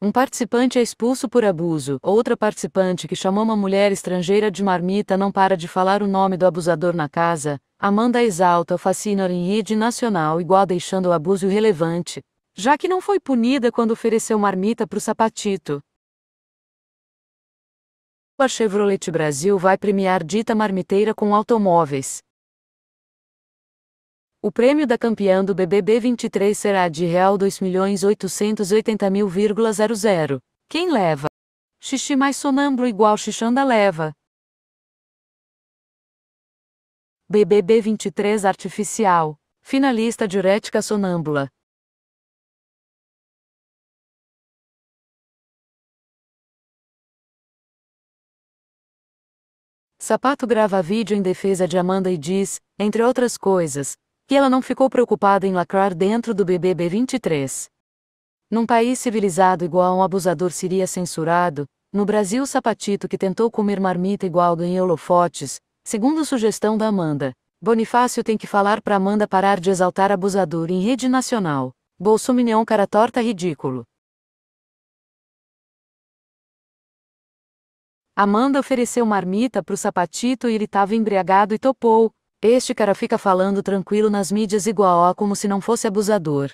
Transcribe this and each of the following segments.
Um participante é expulso por abuso. Outra participante que chamou uma mulher estrangeira de marmita não para de falar o nome do abusador na casa. Amanda exalta o fascínio em rede nacional igual deixando o abuso irrelevante, já que não foi punida quando ofereceu marmita para o sapatito. A Chevrolet Brasil vai premiar dita marmiteira com automóveis. O prêmio da campeã do BBB 23 será de R$ 2.880.000,00. Quem leva? Xixi mais sonâmbulo igual Xixanda leva. BBB 23 Artificial. Finalista diurética sonâmbula. Sapato grava vídeo em defesa de Amanda e diz, entre outras coisas, e ela não ficou preocupada em lacrar dentro do BBB 23. Num país civilizado igual um abusador seria censurado, no Brasil o sapatito que tentou comer marmita igual ganhou holofotes, segundo sugestão da Amanda. Bonifácio tem que falar para Amanda parar de exaltar abusador em rede nacional. Bolsominion cara torta ridículo. Amanda ofereceu marmita pro sapatito e ele tava embriagado e topou, este cara fica falando tranquilo nas mídias igual a como se não fosse abusador.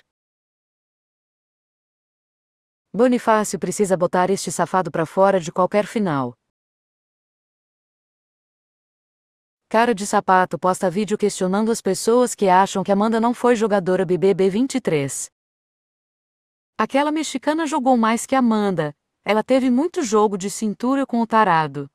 Bonifácio precisa botar este safado pra fora de qualquer final. Cara de sapato posta vídeo questionando as pessoas que acham que Amanda não foi jogadora BBB 23. Aquela mexicana jogou mais que Amanda. Ela teve muito jogo de cintura com o tarado.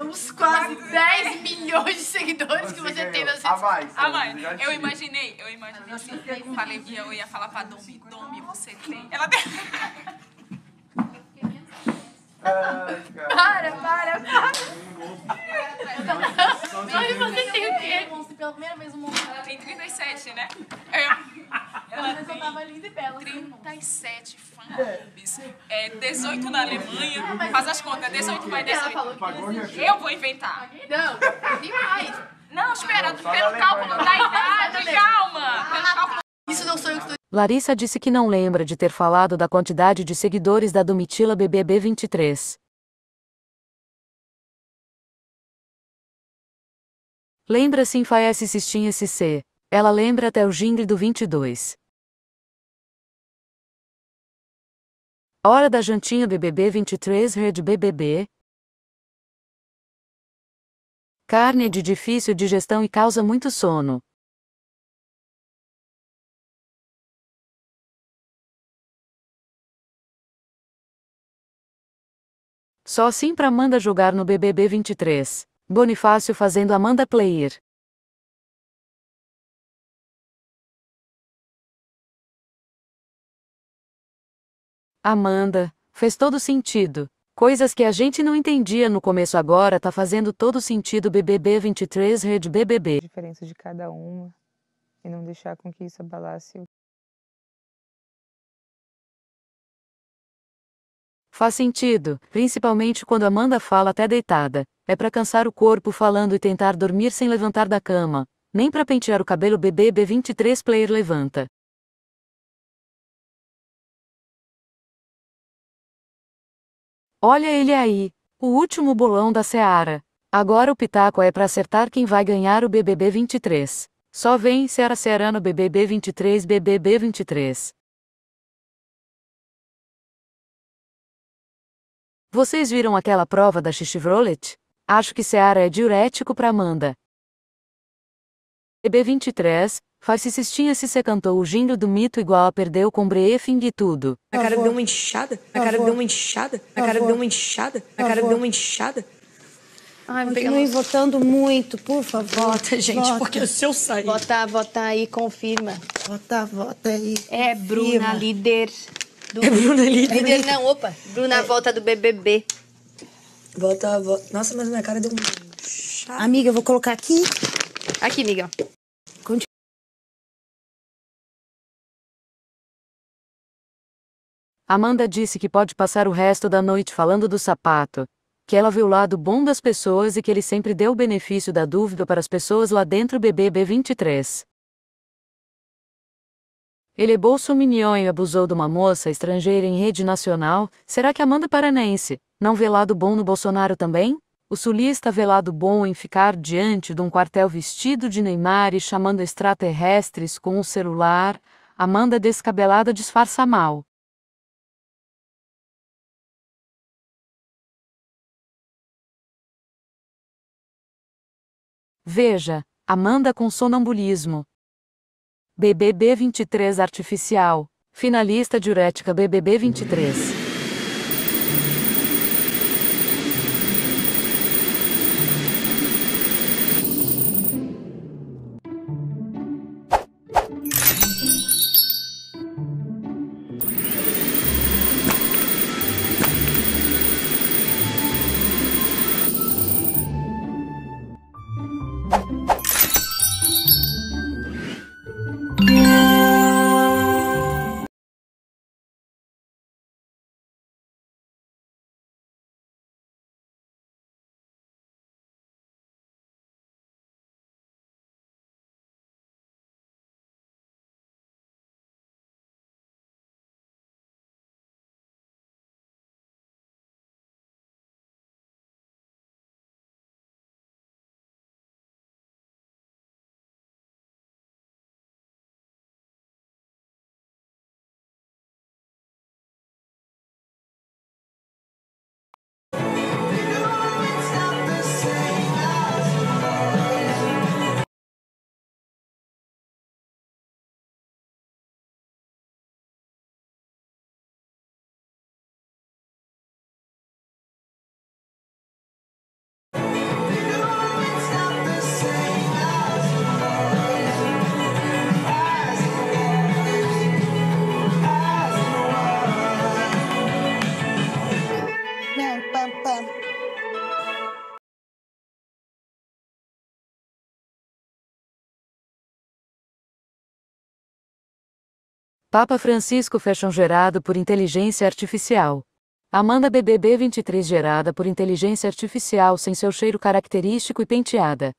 uns quase 10 milhões de seguidores você que você ganhou. tem nas redes A mais. A mais. Eu, imaginei, eu imaginei assim. Eu falei, eu ia falar pra Domi, Domi, você tem. Ela tem. Ai, é, para, para, para. Domi, você tem o quê? Pela primeira vez o mundo. Ela tem 37, né? Eu... É ela tem tava linda e bela. 37 fãs, É. 18 é na Alemanha. Ah, Faz as contas, 18 mais 18. Eu vou inventar. Não, demais. Não, espera, pelo cálculo da idade, calma. Ah, tá. Isso não sou eu que estou Larissa disse que não lembra de ter falado da quantidade de seguidores da Domitila BBB 23. Lembra-se em Faes Sistinha SC. Ela lembra até o jingle do 22. Hora da jantinha BBB 23 Rede BBB. Carne é de difícil digestão e causa muito sono. Só assim pra Amanda jogar no BBB 23. Bonifácio fazendo Amanda Player. Amanda, fez todo sentido. Coisas que a gente não entendia no começo agora tá fazendo todo sentido BBB 23 Rede BBB. A diferença de cada uma e não deixar com que isso abalasse Faz sentido, principalmente quando Amanda fala até deitada. É para cansar o corpo falando e tentar dormir sem levantar da cama. Nem para pentear o cabelo BBB 23 player levanta. Olha ele aí, o último bolão da Seara. Agora o pitaco é para acertar quem vai ganhar o BBB 23. Só vem Seara Ceará no BBB 23 BBB 23. Vocês viram aquela prova da Chevrolet? Acho que Seara é diurético para Amanda. BB 23, Faz-se cistinha-se secantou, o gindo do mito igual a perdeu com brefim de tudo. A cara deu uma inchada, a cara deu uma inchada, a cara deu uma inchada, a cara deu uma inchada. Ai, Continuem votando muito, por favor. Vota, gente, vota. porque se eu sair... Vota, vota aí, confirma. Vota, vota aí. É Bruna, líder do... É Bruna, líder. Líder é não, opa. Bruna, é. volta do BBB. Volta, volta. Nossa, mas minha cara deu um... Amiga, eu vou colocar aqui. Aqui, amiga. Amanda disse que pode passar o resto da noite falando do sapato, que ela viu o lado bom das pessoas e que ele sempre deu o benefício da dúvida para as pessoas lá dentro BBB 23. Ele é bolsominion e abusou de uma moça estrangeira em rede nacional, será que Amanda Paranense não vê lado bom no Bolsonaro também? O sulista vê lado bom em ficar diante de um quartel vestido de Neymar e chamando extraterrestres com o um celular, Amanda descabelada disfarça mal. Veja, Amanda com sonambulismo. BBB 23 artificial. Finalista diurética BBB 23. Papa Francisco Fashion gerado por inteligência artificial. Amanda BBB 23 gerada por inteligência artificial sem seu cheiro característico e penteada.